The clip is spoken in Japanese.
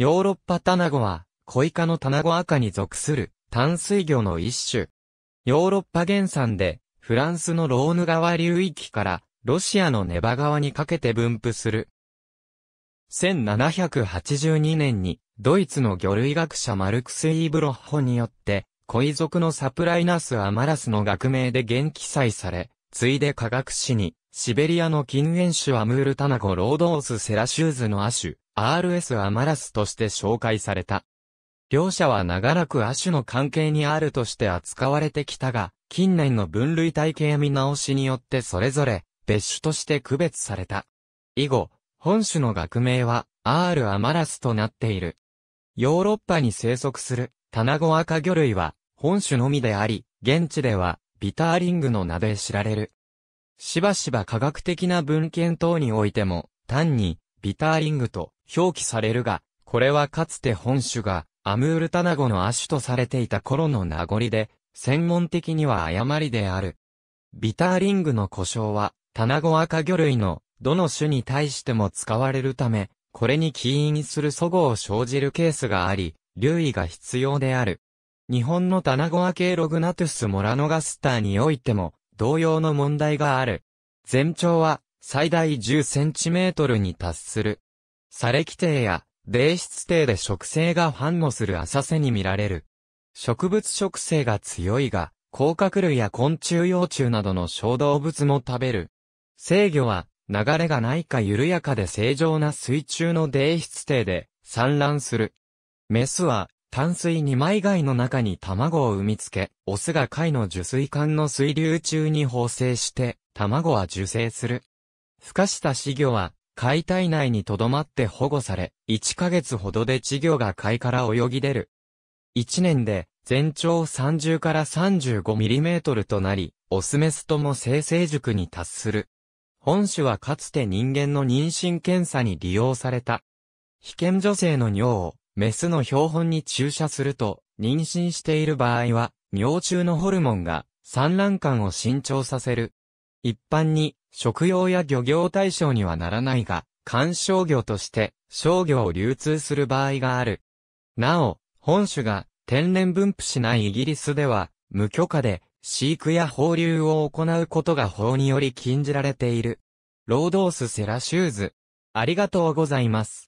ヨーロッパタナゴは、小イカのタナゴ赤に属する淡水魚の一種。ヨーロッパ原産で、フランスのローヌ川流域からロシアのネバ川にかけて分布する。1782年にドイツの魚類学者マルクス・イーブロッホによって、イ族のサプライナス・アマラスの学名で元記載され、ついで科学誌に、シベリアの近煙種アムールタナゴロードオスセラシューズの亜種、RS アマラスとして紹介された。両者は長らく亜種の関係にあるとして扱われてきたが、近年の分類体系見直しによってそれぞれ、別種として区別された。以後、本種の学名は、R アマラスとなっている。ヨーロッパに生息する、タナゴアカ魚類は、本種のみであり、現地では、ビターリングの名で知られる。しばしば科学的な文献等においても、単に、ビターリングと表記されるが、これはかつて本種が、アムールタナゴの亜種とされていた頃の名残で、専門的には誤りである。ビターリングの故障は、タナゴアカ魚類のどの種に対しても使われるため、これに起因する齟齬を生じるケースがあり、留意が必要である。日本のタナゴア系ログナトゥスモラノガスターにおいても、同様の問題がある。全長は、最大10センチメートルに達する。サレキテイや、泥質イで植生が反応する浅瀬に見られる。植物植生が強いが、甲殻類や昆虫幼虫などの小動物も食べる。制御は、流れがないか緩やかで正常な水中の泥質イで、産卵する。メスは、淡水二枚貝の中に卵を産みつけ、オスが貝の受水管の水流中に放生して、卵は受精する。孵化した死魚は、貝体内に留まって保護され、1ヶ月ほどで稚魚が貝から泳ぎ出る。1年で、全長30から3 5トルとなり、オスメスとも生成塾に達する。本種はかつて人間の妊娠検査に利用された。被験女性の尿をメスの標本に注射すると、妊娠している場合は、尿中のホルモンが産卵管を伸長させる。一般に、食用や漁業対象にはならないが、観賞魚として商業を流通する場合がある。なお、本種が天然分布しないイギリスでは、無許可で飼育や放流を行うことが法により禁じられている。ロードース・セラシューズ。ありがとうございます。